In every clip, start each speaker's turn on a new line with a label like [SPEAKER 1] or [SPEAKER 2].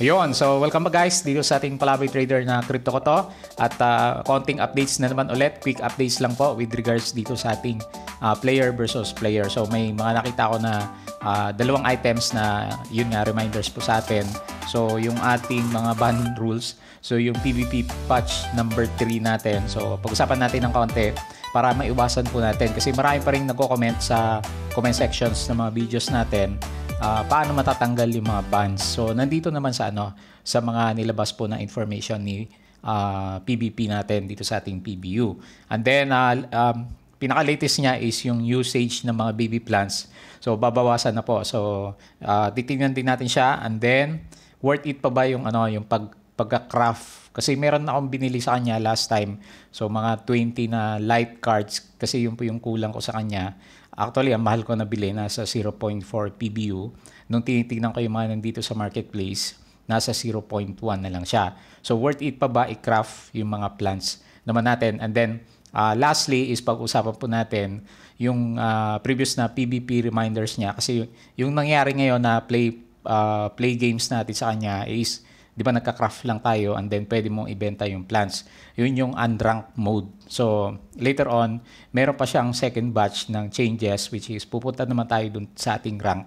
[SPEAKER 1] Yon, so welcome back guys dito sa ating Palaboy Trader na crypto ko to at uh, konting updates na naman ulit, quick updates lang po with regards dito sa ating uh, player versus player. So may mga nakita ko na uh, dalawang items na yun nga reminders po sa atin. So yung ating mga ban rules, so yung PVP patch number 3 natin. So pag-usapan natin ng konti para maiwasan po natin kasi marami pa rin nagko-comment sa comment sections ng mga videos natin uh, paano matatanggal yung mga bans. So nandito naman sa ano sa mga nilabas po na information ni uh, ah, PBP natin dito sa ating PBU. And then uh, um, pinaka-latest niya is yung usage ng mga baby plants. So babawasan na po. So uh, titingnan din natin siya and then worth it pa ba yung ano yung pag pagka-craft kasi meron na akong binili sa kanya last time. So mga 20 na light cards kasi yun po yung kulang ko sa kanya. Actually, ang mahal ko na bilhin, nasa 0.4 PBU. Nung tinitingnan ko yung mga nandito sa marketplace, nasa 0.1 na lang siya. So worth it pa ba i-craft yung mga plants naman natin? And then uh, lastly is pag-usapan po natin yung uh, previous na PVP reminders niya kasi yung, yung nangyari ngayon na play uh, play games natin sa kanya is di ba nagka-craft lang tayo and then pwede mong ibenta yung plants. Yun yung undranked mode. So later on, meron pa siyang second batch ng changes which is pupunta naman tayo dun sa ating rank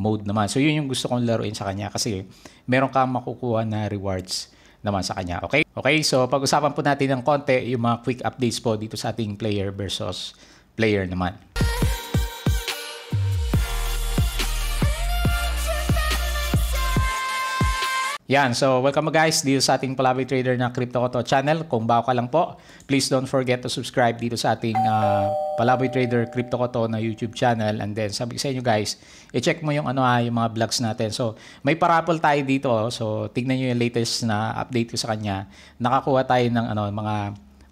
[SPEAKER 1] mode naman. So yun yung gusto kong laruin sa kanya kasi meron kang makukuha na rewards naman sa kanya. Okay? Okay, so pag-usapan po natin ng konti yung mga quick updates po dito sa ating player versus player naman. Yan, so welcome guys dito sa ating Palabi Trader na Crypto Koto channel. Kung bago ka lang po, please don't forget to subscribe dito sa ating uh, ah, Palabi Trader Crypto Koto na YouTube channel. And then sabi ko sa inyo guys, i-check mo yung ano ha, ah, yung mga vlogs natin. So may parapol tayo dito. So tignan niyo yung latest na update ko sa kanya. Nakakuha tayo ng ano, mga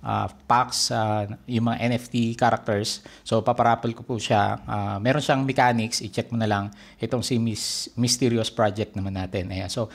[SPEAKER 1] uh, packs, uh, yung mga NFT characters. So, paparapal ko po siya. Uh, meron siyang mechanics. I-check mo na lang itong si Miss Mysterious Project naman natin. Ayan. So,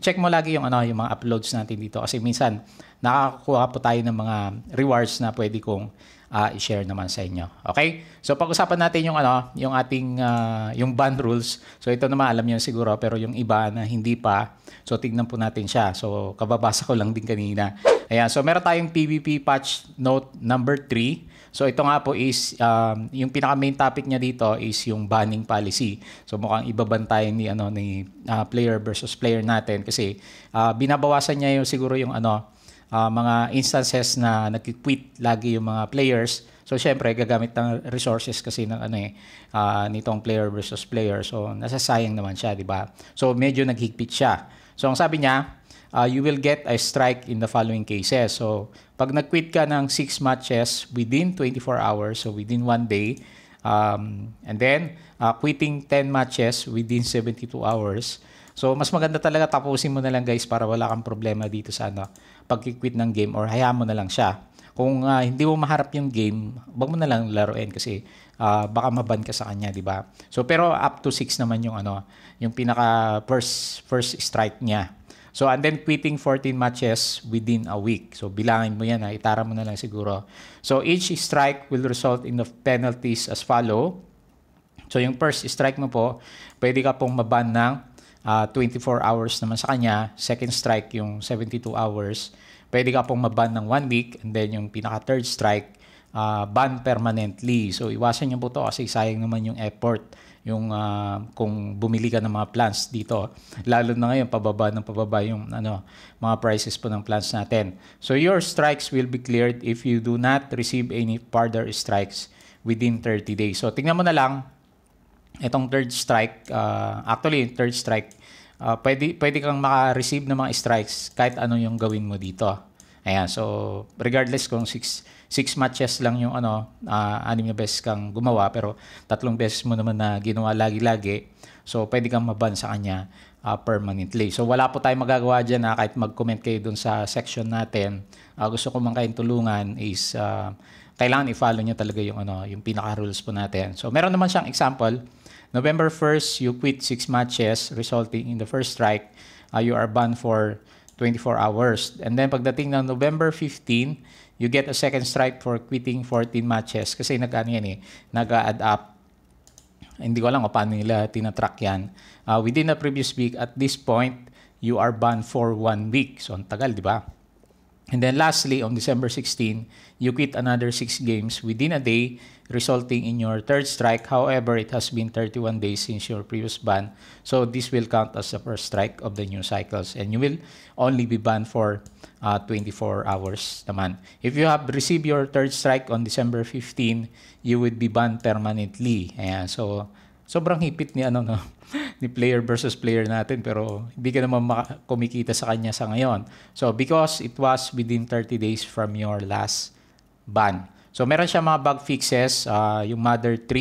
[SPEAKER 1] check mo lagi yung, ano, yung mga uploads natin dito. Kasi minsan, nakakakuha po tayo ng mga rewards na pwede kong uh, i-share naman sa inyo. Okay? So pag-usapan natin yung ano, yung ating uh, yung band rules. So ito naman alam niyo siguro pero yung iba na hindi pa. So tignan po natin siya. So kababasa ko lang din kanina. Ayan, so meron tayong PVP patch note number 3. So ito nga po is um, yung pinaka main topic niya dito is yung banning policy. So mukhang ibabantay ni ano ni uh, player versus player natin kasi uh, binabawasan niya yung siguro yung ano uh, mga instances na nag-quit lagi yung mga players. So syempre gagamit ng resources kasi ng ano eh uh, nitong player versus player. So nasasayang naman siya, 'di ba? So medyo naghigpit siya. So ang sabi niya, uh, you will get a strike in the following cases. So pag nag-quit ka ng 6 matches within 24 hours, so within 1 day, um, and then uh, quitting 10 matches within 72 hours, So, mas maganda talaga tapusin mo na lang guys para wala kang problema dito sa ano, pag-quit ng game or hayaan mo na lang siya. Kung uh, hindi mo maharap yung game, wag mo na lang laruin kasi uh, baka maban ka sa kanya, di ba? So, pero up to 6 naman yung ano, yung pinaka first first strike niya. So, and then quitting 14 matches within a week. So, bilangin mo yan. Ha? Itara mo na lang siguro. So, each strike will result in the penalties as follow. So, yung first strike mo po, pwede ka pong maban ng uh, ah, 24 hours naman sa kanya, second strike yung 72 hours, pwede ka pong maban ng one week, and then yung pinaka third strike, uh, ban permanently. So iwasan niyo po to kasi sayang naman yung effort yung uh, kung bumili ka ng mga plants dito. Lalo na ngayon, pababa ng pababa yung ano, mga prices po ng plants natin. So your strikes will be cleared if you do not receive any further strikes within 30 days. So tingnan mo na lang itong third strike, uh, actually third strike, uh, pwede, pwede kang maka-receive ng mga strikes kahit ano yung gawin mo dito. Ayan, so regardless kung six, six matches lang yung ano, uh, anim na beses kang gumawa pero tatlong beses mo naman na ginawa lagi-lagi, so pwede kang maban sa kanya uh, permanently. So wala po tayong magagawa dyan na ah, kahit mag-comment kayo dun sa section natin. Uh, gusto ko man kayong tulungan is uh, kailangan i-follow nyo talaga yung, ano, yung pinaka-rules po natin. So meron naman siyang example November 1st, you quit six matches, resulting in the first strike. Uh, you are banned for 24 hours. And then pagdating ng November 15, you get a second strike for quitting 14 matches. Kasi nag, yan eh, nag-add up. Hindi ko alam kung paano nila tinatrack yan. Uh, within the previous week, at this point, you are banned for one week. So, ang tagal, di ba? And then lastly, on December 16, you quit another six games within a day, resulting in your third strike. However, it has been 31 days since your previous ban. So this will count as the first strike of the new cycles. And you will only be banned for uh, 24 hours naman. If you have received your third strike on December 15, you would be banned permanently. Ayan, so sobrang hipit ni ano no ni player versus player natin pero hindi ka naman kumikita sa kanya sa ngayon. So because it was within 30 days from your last ban. So meron siya mga bug fixes, uh, yung Mother 3 uh,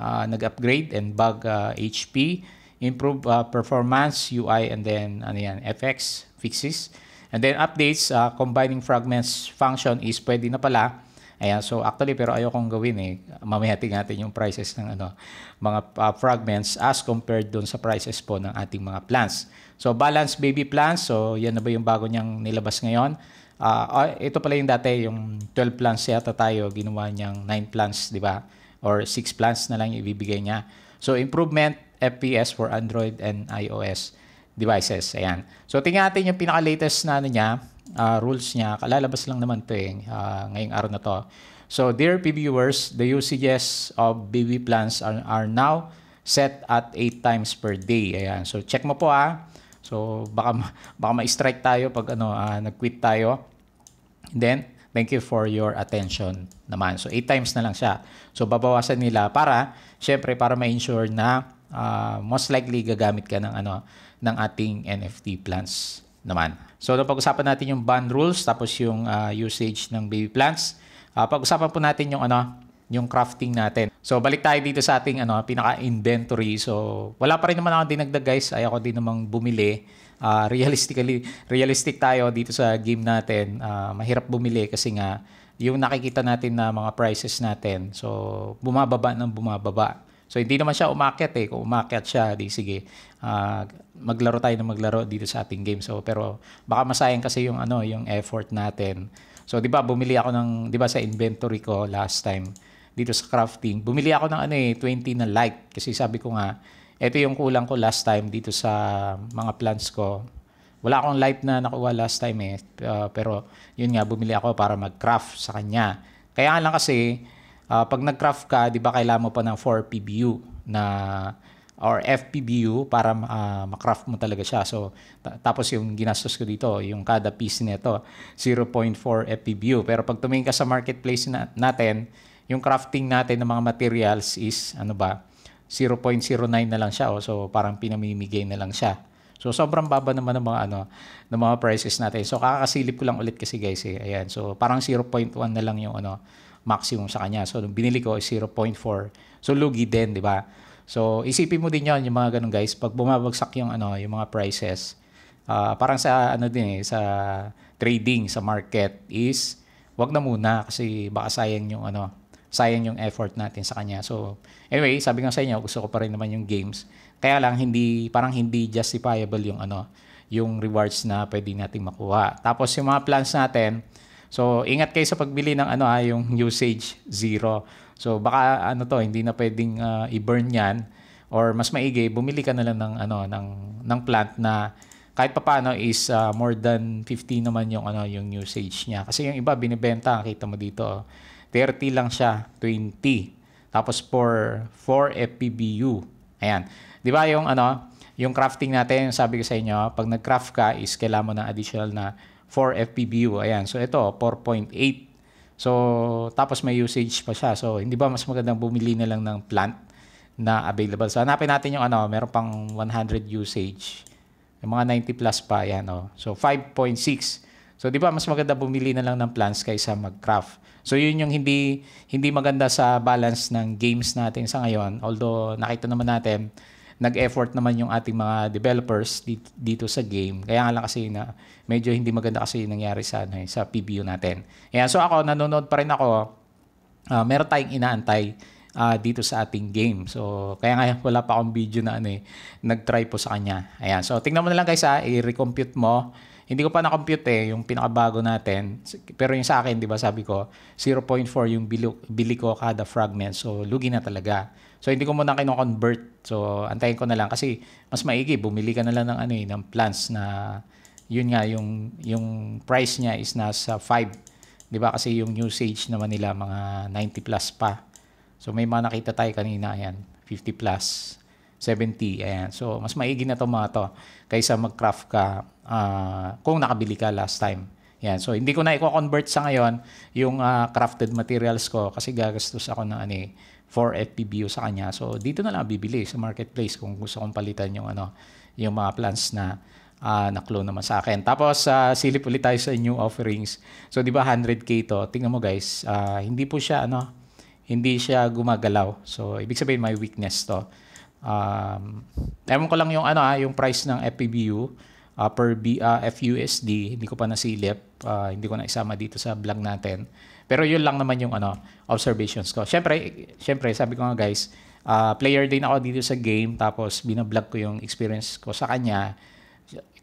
[SPEAKER 1] ah, nag-upgrade and bug uh, ah, HP, improve uh, performance, UI and then ano yan, FX fixes. And then updates, uh, combining fragments function is pwede na pala Ayan, so actually, pero ayokong gawin eh. mamayating natin yung prices ng ano, mga uh, fragments as compared doon sa prices po ng ating mga plants. So, balance baby plants. So, yan na ba yung bago niyang nilabas ngayon? Uh, ito pala yung dati, yung 12 plants yata tayo, ginawa niyang 9 plants, di ba? Or 6 plants na lang ibibigay niya. So, improvement FPS for Android and iOS devices. Ayan. So, tingnan natin yung pinaka-latest na ano niya, uh, rules niya. Kalalabas lang naman 'to eh uh, ngayong araw na 'to. So dear PB viewers, the usages of BB plants are, are now set at 8 times per day. Ayan. So check mo po ah. So baka baka ma-strike tayo pag ano uh, nag-quit tayo. Then thank you for your attention naman. So 8 times na lang siya. So babawasan nila para syempre para ma-ensure na uh, most likely gagamit ka ng ano ng ating NFT plants naman. So, napag-usapan natin yung ban rules, tapos yung uh, usage ng baby plants. Uh, pag-usapan po natin yung ano, yung crafting natin. So, balik tayo dito sa ating ano, pinaka-inventory. So, wala pa rin naman ako dinagdag guys. Ay, ako din namang bumili. Uh, realistically, realistic tayo dito sa game natin. Uh, mahirap bumili kasi nga yung nakikita natin na mga prices natin. So, bumababa ng bumababa. So hindi naman siya umakyat eh. Kung umakyat siya, di sige, uh, maglaro tayo ng maglaro dito sa ating game. So pero baka masayang kasi yung ano, yung effort natin. So 'di ba bumili ako ng 'di ba sa inventory ko last time dito sa crafting, bumili ako ng ano eh 20 na light kasi sabi ko nga ito yung kulang ko last time dito sa mga plants ko. Wala akong light na nakuha last time eh. Uh, pero yun nga, bumili ako para mag-craft sa kanya. Kaya lang kasi, uh, pag nag-craft ka, 'di ba kailangan mo pa ng 4 PBU na or FPBU para uh, ah, makraft mo talaga siya. So ta- tapos yung ginastos ko dito, yung kada piece nito 0.4 FPBU. Pero pag tumingin ka sa marketplace na- natin, yung crafting natin ng mga materials is ano ba? 0.09 na lang siya. Oh. So parang pinamimigay na lang siya. So sobrang baba naman ng mga ano ng mga prices natin. So kakasilip ko lang ulit kasi guys eh. Ayan. So parang 0.1 na lang yung ano maximum sa kanya. So, binili ko is 0.4. So, lugi din, di ba? So, isipin mo din yon yung mga ganun guys. Pag bumabagsak yung, ano, yung mga prices, uh, parang sa, ano din eh, sa trading, sa market is, wag na muna kasi baka sayang yung, ano, sayang yung effort natin sa kanya. So, anyway, sabi nga sa inyo, gusto ko pa rin naman yung games. Kaya lang, hindi, parang hindi justifiable yung, ano, yung rewards na pwede nating makuha. Tapos yung mga plans natin, So, ingat kayo sa pagbili ng ano ha, ah, yung usage zero. So, baka ano to, hindi na pwedeng uh, i-burn yan or mas maigi, bumili ka na lang ng ano ng ng plant na kahit papaano is uh, more than 50 naman yung ano yung usage niya. Kasi yung iba binebenta, kita mo dito, 30 lang siya, 20. Tapos for 4 FPBU. Ayan. 'Di ba yung ano, yung crafting natin, sabi ko sa inyo, pag nag-craft ka is kailangan mo ng additional na for FPBU. Ayan. So ito, 4.8. So tapos may usage pa siya. So hindi ba mas magandang bumili na lang ng plant na available? So hanapin natin yung ano, meron pang 100 usage. Yung mga 90 plus pa, ayan Oh. So 5.6. So 'di ba mas maganda bumili na lang ng plants kaysa mag-craft. So 'yun yung hindi hindi maganda sa balance ng games natin sa ngayon. Although nakita naman natin nag-effort naman yung ating mga developers dito, sa game. Kaya nga lang kasi na medyo hindi maganda kasi yung nangyari sa, ano, eh, sa PBU natin. Ayan, so ako, nanonood pa rin ako. Uh, meron tayong inaantay uh, dito sa ating game. So, kaya nga wala pa akong video na ano eh, nag-try po sa kanya. Ayan, so tingnan mo na lang guys ha, i-recompute mo hindi ko pa na-compute eh, yung pinakabago natin. Pero yung sa akin, di ba sabi ko, 0.4 yung bili ko kada fragment. So, lugi na talaga. So, hindi ko muna kino-convert. So, antayin ko na lang. Kasi, mas maigi, bumili ka na lang ng, ano, eh, ng plants na, yun nga, yung, yung price niya is nasa 5. Di ba? Kasi yung usage naman nila, mga 90 plus pa. So, may mga nakita tayo kanina, Ayan, 50 plus. 70. Ayan. So, mas maigi na to mga to kaysa mag-craft ka uh, kung nakabili ka last time. Yan. So, hindi ko na i-convert sa ngayon yung uh, crafted materials ko kasi gagastos ako ng ano, 4 eh, FPBU sa kanya. So, dito na lang bibili sa marketplace kung gusto kong palitan yung, ano, yung mga plants na uh, na-clone naman sa akin. Tapos, uh, silip ulit tayo sa new offerings. So, di ba 100k to? Tingnan mo guys, uh, hindi po siya, ano, hindi siya gumagalaw. So, ibig sabihin may weakness to Um, ewan ko lang yung, ano, ah, yung price ng FPBU uh, ah, per B, uh, ah, FUSD. Hindi ko pa nasilip. Uh, hindi ko na isama dito sa vlog natin. Pero yun lang naman yung ano, observations ko. syempre syempre sabi ko nga guys, uh, player din ako dito sa game. Tapos binablog ko yung experience ko sa kanya.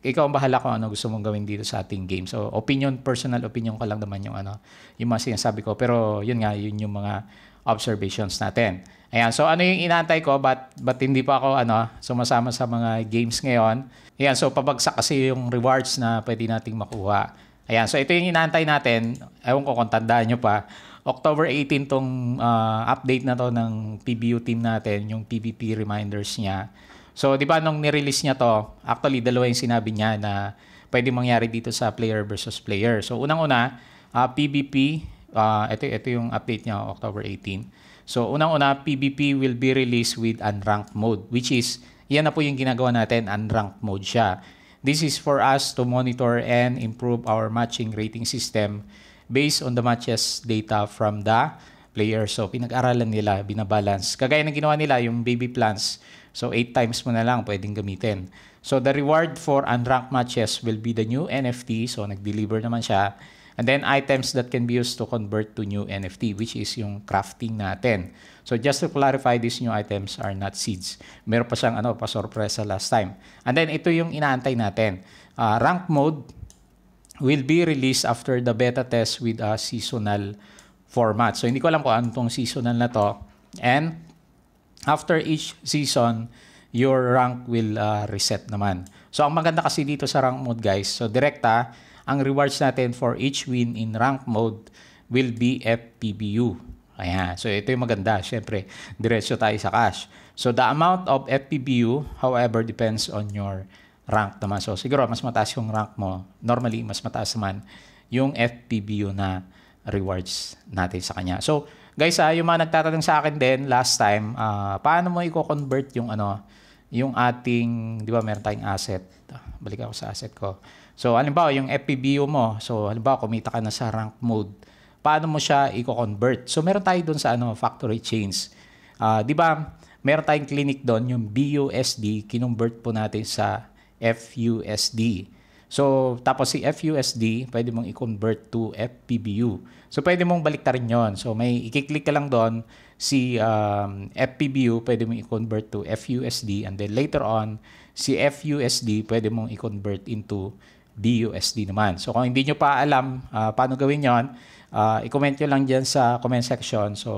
[SPEAKER 1] Ikaw ang bahala kung ano gusto mong gawin dito sa ating game. So opinion, personal opinion ko lang naman yung ano, yung mga sinasabi ko. Pero yun nga, yun yung mga observations natin. Ayan, so ano yung inantay ko but, but hindi pa ako ano, sumasama sa mga games ngayon. Ayan, so pabagsak kasi yung rewards na pwede nating makuha. Ayan, so ito yung inantay natin. Ewan ko kung tandaan nyo pa. October 18 tong uh, update na to ng PBU team natin, yung PVP reminders niya. So, di ba nung nirelease niya to, actually dalawa yung sinabi niya na pwede mangyari dito sa player versus player. So, unang-una, uh, ah, PVP, uh, ah, ito, ito yung update niya, October 18 So unang-una, PBP will be released with unranked mode, which is, yan na po yung ginagawa natin, unranked mode siya. This is for us to monitor and improve our matching rating system based on the matches data from the player. So, pinag-aralan nila, binabalance. Kagaya ng ginawa nila, yung baby plans. So, 8 times mo na lang pwedeng gamitin. So, the reward for unranked matches will be the new NFT. So, nag-deliver naman siya. And then items that can be used to convert to new NFT, which is yung crafting natin. So just to clarify, these new items are not seeds. Meron pa siyang ano, pa sorpresa last time. And then ito yung inaantay natin. Uh, rank mode will be released after the beta test with a seasonal format. So hindi ko alam kung ano tong seasonal na to. And after each season, your rank will uh, reset naman. So ang maganda kasi dito sa rank mode guys, so direkta, ah, ang rewards natin for each win in rank mode will be FPBU. Ayan. So ito yung maganda. Siyempre, diretso tayo sa cash. So the amount of FPBU, however, depends on your rank naman. So siguro, mas mataas yung rank mo. Normally, mas mataas naman yung FPBU na rewards natin sa kanya. So, guys, ah, yung mga nagtatanong sa akin din last time, uh, paano mo i-convert yung ano, yung ating, di ba, meron tayong asset. Balik ako sa asset ko. So, halimbawa, yung FPBU mo, so halimbawa, kumita ka na sa rank mode, paano mo siya i-convert? So, meron tayo doon sa ano, factory chains. Uh, di ba, meron tayong clinic doon, yung BUSD, kinonvert po natin sa FUSD. So, tapos si FUSD, pwede mong i-convert to FPBU. So, pwede mong baliktarin yon So, may i-click ka lang doon, si um, FPBU, pwede mong i-convert to FUSD. And then later on, si FUSD, pwede mong i-convert into BUSD naman. So kung hindi nyo pa alam uh, paano gawin yon, uh, i-comment nyo lang dyan sa comment section. So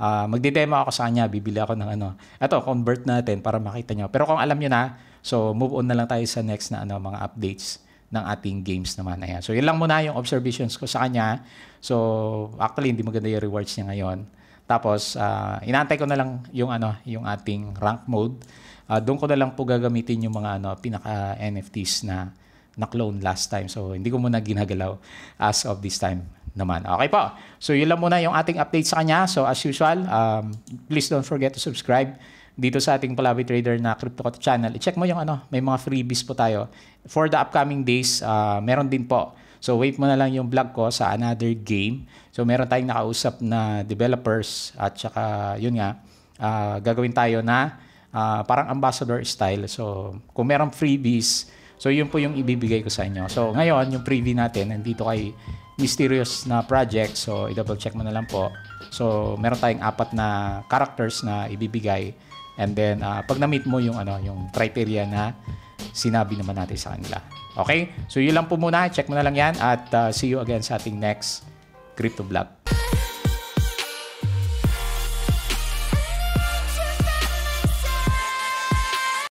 [SPEAKER 1] uh, ah, magdidemo ako sa kanya, bibili ako ng ano. Ito, convert natin para makita nyo. Pero kung alam nyo na, so move on na lang tayo sa next na ano, mga updates ng ating games naman. Ayan. So yun lang muna yung observations ko sa kanya. So actually, hindi maganda yung rewards niya ngayon. Tapos, uh, inaantay ko na lang yung, ano, yung ating rank mode. Uh, doon ko na lang po gagamitin yung mga ano, pinaka-NFTs na na clone last time. So hindi ko muna ginagalaw as of this time naman. Okay po. So yun lang muna yung ating update sa kanya. So as usual, um, please don't forget to subscribe dito sa ating Palawi Trader na Crypto CryptoCot channel. I-check mo yung ano, may mga freebies po tayo. For the upcoming days, uh, meron din po. So wait mo na lang yung vlog ko sa another game. So meron tayong nakausap na developers at saka yun nga, uh, gagawin tayo na uh, parang ambassador style. So kung meron freebies, So yun po yung ibibigay ko sa inyo. So ngayon, yung preview natin, nandito kay mysterious na project. So i-double check mo na lang po. So meron tayong apat na characters na ibibigay. And then uh, pag na-meet mo yung ano, yung criteria na sinabi naman natin sa kanila. Okay? So yun lang po muna. Check mo na lang yan at uh, see you again sa ating next Crypto Vlog.